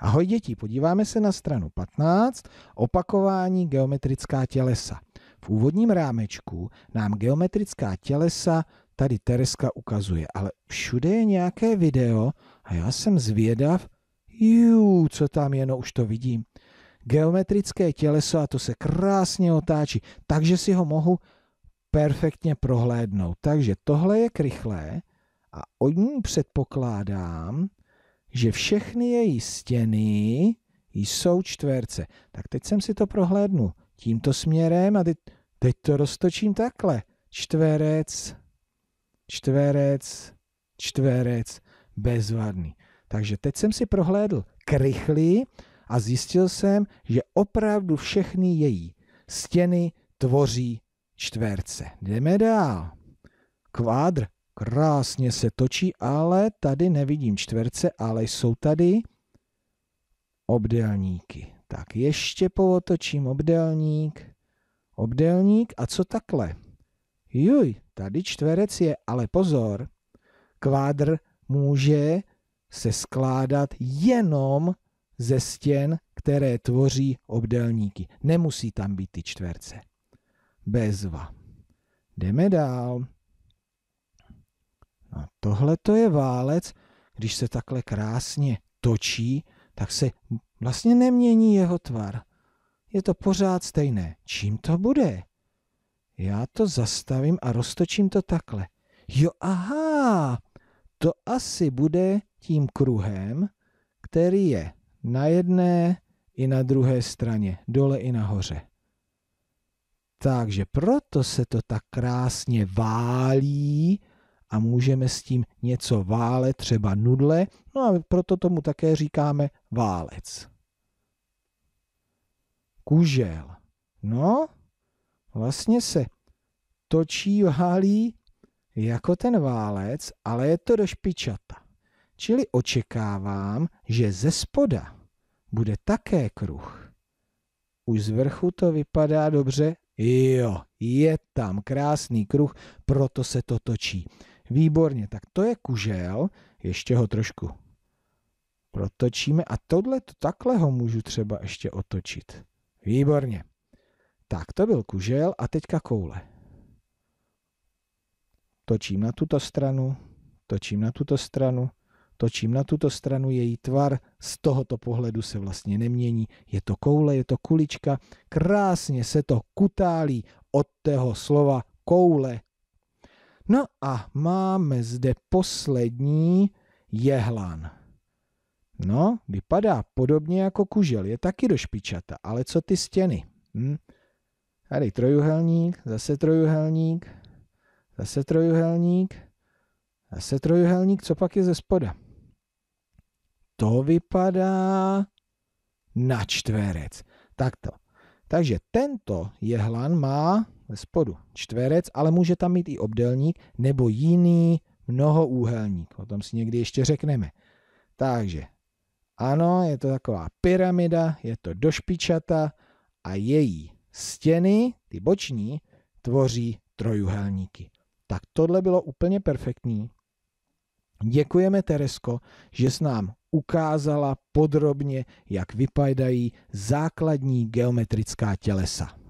Ahoj děti, podíváme se na stranu 15, opakování geometrická tělesa. V úvodním rámečku nám geometrická tělesa tady Tereska ukazuje, ale všude je nějaké video a já jsem zvědav, jú, co tam je, no už to vidím. Geometrické těleso a to se krásně otáčí, takže si ho mohu perfektně prohlédnout. Takže tohle je krychlé a od ní předpokládám, že všechny její stěny jsou čtverce. Tak teď jsem si to prohlédnu tímto směrem a teď, teď to roztočím takhle. Čtverec, čtverec, čtverec, bezvadný. Takže teď jsem si prohlédl krychlí a zjistil jsem, že opravdu všechny její stěny tvoří čtverce. Jdeme dál. Kvádr Krásně se točí, ale tady nevidím čtverce, ale jsou tady obdélníky. Tak ještě pootočím obdélník, obdélník a co takhle? Juj, tady čtverec je, ale pozor, kvádr může se skládat jenom ze stěn, které tvoří obdélníky. Nemusí tam být ty čtverce. Bezva. Jdeme dál. A tohle to je válec, když se takhle krásně točí, tak se vlastně nemění jeho tvar. Je to pořád stejné. Čím to bude? Já to zastavím a roztočím to takhle. Jo, aha, to asi bude tím kruhem, který je na jedné i na druhé straně, dole i nahoře. Takže proto se to tak krásně válí a můžeme s tím něco válet, třeba nudle, no a proto tomu také říkáme válec. Kužel. No, vlastně se točí, válí jako ten válec, ale je to do špičata. Čili očekávám, že ze spoda bude také kruh. Už z vrchu to vypadá dobře. Jo, je tam krásný kruh, proto se to točí. Výborně, tak to je kužel, ještě ho trošku protočíme a tohle, takhle ho můžu třeba ještě otočit. Výborně. Tak to byl kužel a teďka koule. Točím na tuto stranu, točím na tuto stranu, točím na tuto stranu, její tvar z tohoto pohledu se vlastně nemění. Je to koule, je to kulička, krásně se to kutálí od tého slova koule No a máme zde poslední jehlan. No, vypadá podobně jako kužel, je taky do špičata, ale co ty stěny? Hm? Tady trojuhelník, zase trojuhelník, zase trojuhelník, zase trojuhelník, co pak je ze spoda? To vypadá na čtverec. Takto. Takže tento jehlan má ve spodu čtverec, ale může tam mít i obdelník nebo jiný mnohoúhelník. O tom si někdy ještě řekneme. Takže ano, je to taková pyramida, je to došpičata a její stěny, ty boční, tvoří trojuhelníky. Tak tohle bylo úplně perfektní. Děkujeme Teresko, že s nám ukázala podrobně, jak vypadají základní geometrická tělesa.